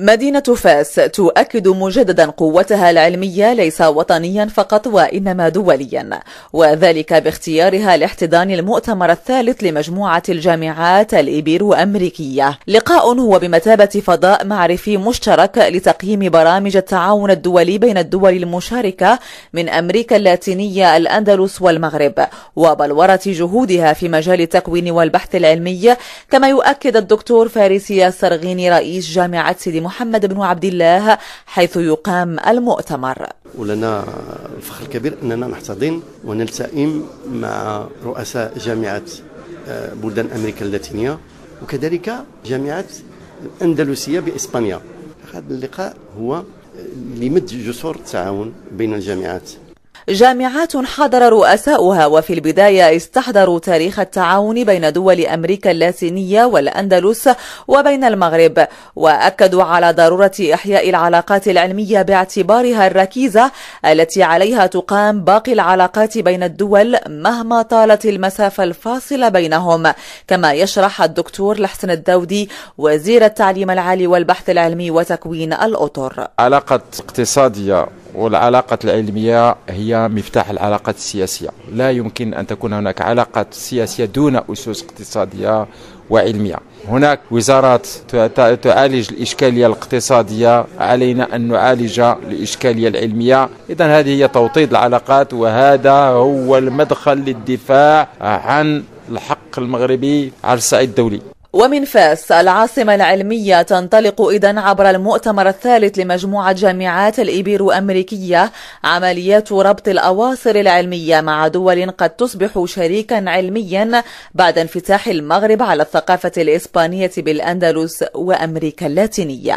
مدينة فاس تؤكد مجددا قوتها العلمية ليس وطنيا فقط وإنما دوليا وذلك باختيارها لاحتضان المؤتمر الثالث لمجموعة الجامعات الإبيرو أمريكية لقاء هو بمثابة فضاء معرفي مشترك لتقييم برامج التعاون الدولي بين الدول المشاركة من أمريكا اللاتينية الأندلس والمغرب وبلورة جهودها في مجال التكوين والبحث العلمي كما يؤكد الدكتور فارس السرغيني رئيس جامعة سيدي محمد بن عبد الله حيث يقام المؤتمر ولنا الفخر الكبير أننا نحتضن ونلتئم مع رؤساء جامعة آه، بلدان أمريكا اللاتينية وكذلك جامعة الأندلسية بإسبانيا هذا اللقاء هو لمد جسور التعاون بين الجامعات جامعات حضر رؤساؤها وفي البداية استحضروا تاريخ التعاون بين دول أمريكا اللاتينية والأندلس وبين المغرب وأكدوا على ضرورة إحياء العلاقات العلمية باعتبارها الركيزة التي عليها تقام باقي العلاقات بين الدول مهما طالت المسافة الفاصلة بينهم كما يشرح الدكتور لحسن الدودي وزير التعليم العالي والبحث العلمي وتكوين الأطر علاقة اقتصادية والعلاقات العلمية هي مفتاح العلاقات السياسية لا يمكن أن تكون هناك علاقات سياسية دون أسس اقتصادية وعلمية هناك وزارات تعالج الإشكالية الاقتصادية علينا أن نعالج الإشكالية العلمية إذا هذه هي توطيد العلاقات وهذا هو المدخل للدفاع عن الحق المغربي على الصعيد الدولي ومن فاس العاصمة العلمية تنطلق إذا عبر المؤتمر الثالث لمجموعة جامعات الإيبيرو أمريكية عمليات ربط الأواصر العلمية مع دول قد تصبح شريكا علميا بعد انفتاح المغرب على الثقافة الإسبانية بالأندلس وأمريكا اللاتينية